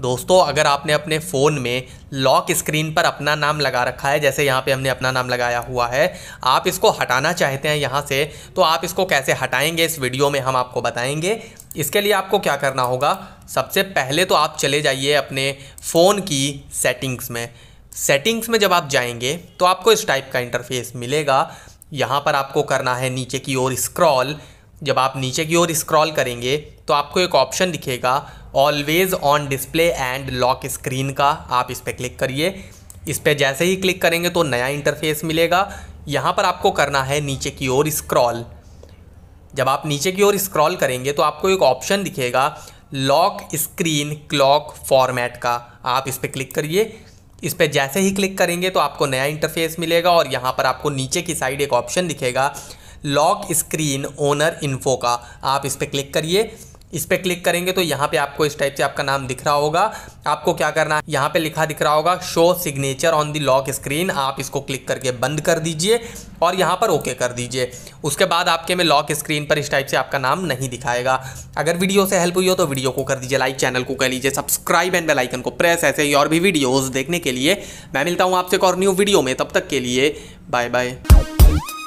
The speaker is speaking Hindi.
दोस्तों अगर आपने अपने फ़ोन में लॉक स्क्रीन पर अपना नाम लगा रखा है जैसे यहाँ पे हमने अपना नाम लगाया हुआ है आप इसको हटाना चाहते हैं यहाँ से तो आप इसको कैसे हटाएंगे इस वीडियो में हम आपको बताएंगे इसके लिए आपको क्या करना होगा सबसे पहले तो आप चले जाइए अपने फ़ोन की सेटिंग्स में सेटिंग्स में जब आप जाएंगे तो आपको इस टाइप का इंटरफेस मिलेगा यहाँ पर आपको करना है नीचे की ओर स्क्रॉल जब आप नीचे की ओर स्क्रॉल करेंगे तो आपको एक ऑप्शन दिखेगा always on display and lock screen का आप इस पर क्लिक करिए इस पर जैसे ही क्लिक करेंगे तो नया इंटरफेस मिलेगा यहाँ पर आपको करना है नीचे की ओर स्क्रॉल जब आप नीचे की ओर स्क्रॉल करेंगे तो आपको एक ऑप्शन दिखेगा लॉक स्क्रीन क्लॉक फॉर्मेट का आप इस पर क्लिक करिए इस पर जैसे ही क्लिक करेंगे तो आपको नया इंटरफेस मिलेगा और यहाँ पर आपको नीचे की साइड एक ऑप्शन दिखेगा लॉक स्क्रीन ओनर इन्फो का आप इस पर क्लिक करिए इस पर क्लिक करेंगे तो यहाँ पे आपको इस टाइप से आपका नाम दिख रहा होगा आपको क्या करना है यहाँ पे लिखा दिख रहा होगा show signature on the lock screen आप इसको क्लिक करके बंद कर दीजिए और यहाँ पर ओके कर दीजिए उसके बाद आपके में लॉक स्क्रीन पर इस टाइप से आपका नाम नहीं दिखाएगा अगर वीडियो से हेल्प हुई हो तो वीडियो को कर दीजिए लाइक चैनल को कर लीजिए सब्सक्राइब एंड बेलाइकन को प्रेस ऐसे ही और भी वीडियोज़ देखने के लिए मैं मिलता हूँ आपसे एक और न्यू वीडियो में तब तक के लिए बाय बाय